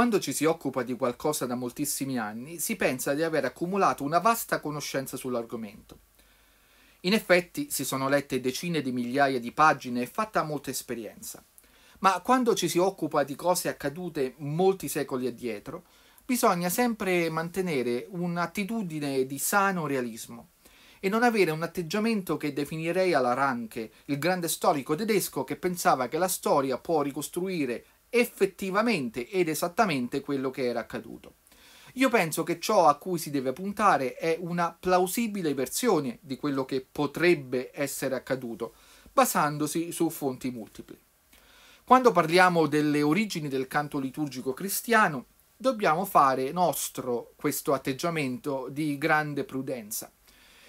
Quando ci si occupa di qualcosa da moltissimi anni, si pensa di aver accumulato una vasta conoscenza sull'argomento. In effetti si sono lette decine di migliaia di pagine e fatta molta esperienza. Ma quando ci si occupa di cose accadute molti secoli addietro, bisogna sempre mantenere un'attitudine di sano realismo e non avere un atteggiamento che definirei alla Ranke, il grande storico tedesco che pensava che la storia può ricostruire effettivamente ed esattamente quello che era accaduto. Io penso che ciò a cui si deve puntare è una plausibile versione di quello che potrebbe essere accaduto, basandosi su fonti multiple. Quando parliamo delle origini del canto liturgico cristiano, dobbiamo fare nostro questo atteggiamento di grande prudenza,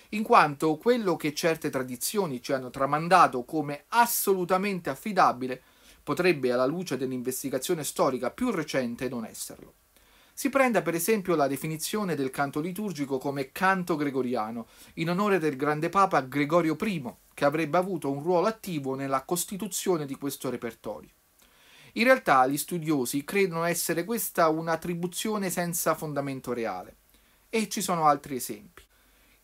in quanto quello che certe tradizioni ci hanno tramandato come assolutamente affidabile potrebbe alla luce dell'investigazione storica più recente non esserlo. Si prenda per esempio la definizione del canto liturgico come canto gregoriano, in onore del grande papa Gregorio I, che avrebbe avuto un ruolo attivo nella costituzione di questo repertorio. In realtà gli studiosi credono essere questa un'attribuzione senza fondamento reale. E ci sono altri esempi.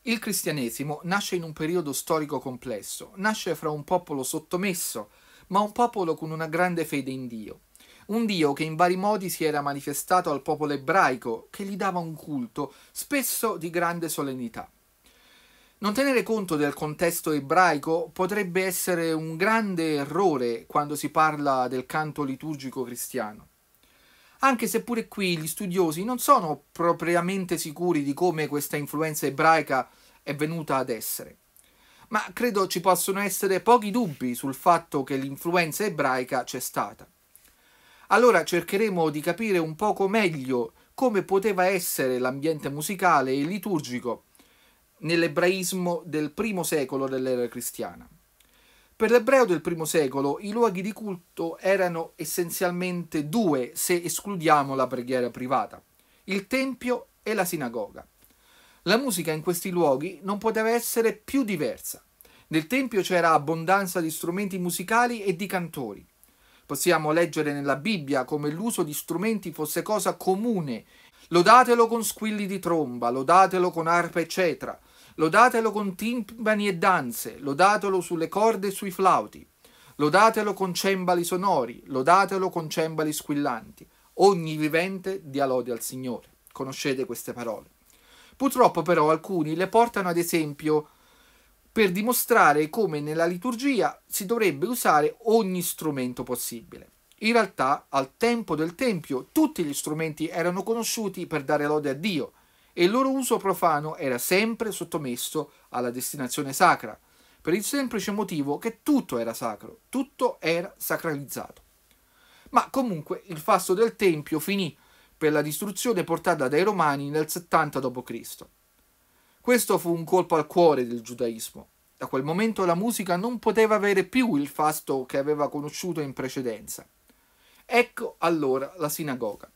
Il cristianesimo nasce in un periodo storico complesso, nasce fra un popolo sottomesso ma un popolo con una grande fede in Dio. Un Dio che in vari modi si era manifestato al popolo ebraico, che gli dava un culto, spesso di grande solennità. Non tenere conto del contesto ebraico potrebbe essere un grande errore quando si parla del canto liturgico cristiano. Anche se pure qui gli studiosi non sono propriamente sicuri di come questa influenza ebraica è venuta ad essere ma credo ci possono essere pochi dubbi sul fatto che l'influenza ebraica c'è stata. Allora cercheremo di capire un poco meglio come poteva essere l'ambiente musicale e liturgico nell'ebraismo del primo secolo dell'era cristiana. Per l'ebreo del primo secolo i luoghi di culto erano essenzialmente due se escludiamo la preghiera privata, il tempio e la sinagoga. La musica in questi luoghi non poteva essere più diversa. Nel tempio c'era abbondanza di strumenti musicali e di cantori. Possiamo leggere nella Bibbia come l'uso di strumenti fosse cosa comune. Lodatelo con squilli di tromba, lodatelo con arpa, eccetera. Lodatelo con timpani e danze, lodatelo sulle corde e sui flauti. Lodatelo con cembali sonori, lodatelo con cembali squillanti. Ogni vivente dia lode al Signore. Conoscete queste parole. Purtroppo però alcuni le portano ad esempio per dimostrare come nella liturgia si dovrebbe usare ogni strumento possibile. In realtà al tempo del Tempio tutti gli strumenti erano conosciuti per dare lode a Dio e il loro uso profano era sempre sottomesso alla destinazione sacra, per il semplice motivo che tutto era sacro, tutto era sacralizzato. Ma comunque il fasto del Tempio finì per la distruzione portata dai Romani nel 70 d.C. Questo fu un colpo al cuore del giudaismo. Da quel momento la musica non poteva avere più il fasto che aveva conosciuto in precedenza. Ecco allora la sinagoga.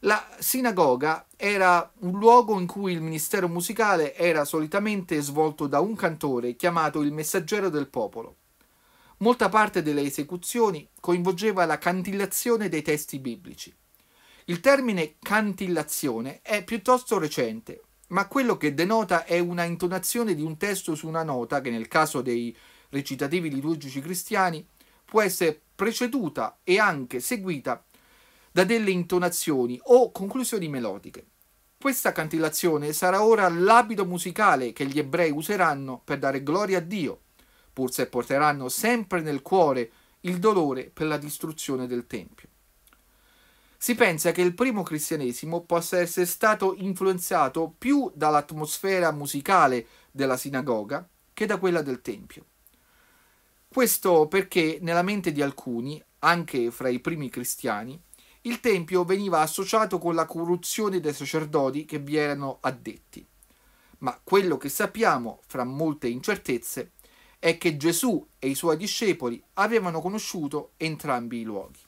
La sinagoga era un luogo in cui il ministero musicale era solitamente svolto da un cantore chiamato il messaggero del popolo. Molta parte delle esecuzioni coinvolgeva la cantillazione dei testi biblici. Il termine cantillazione è piuttosto recente, ma quello che denota è una intonazione di un testo su una nota che nel caso dei recitativi liturgici cristiani può essere preceduta e anche seguita da delle intonazioni o conclusioni melodiche. Questa cantillazione sarà ora l'abito musicale che gli ebrei useranno per dare gloria a Dio, pur se porteranno sempre nel cuore il dolore per la distruzione del Tempio. Si pensa che il primo cristianesimo possa essere stato influenzato più dall'atmosfera musicale della sinagoga che da quella del Tempio. Questo perché nella mente di alcuni, anche fra i primi cristiani, il Tempio veniva associato con la corruzione dei sacerdoti che vi erano addetti. Ma quello che sappiamo, fra molte incertezze, è che Gesù e i suoi discepoli avevano conosciuto entrambi i luoghi.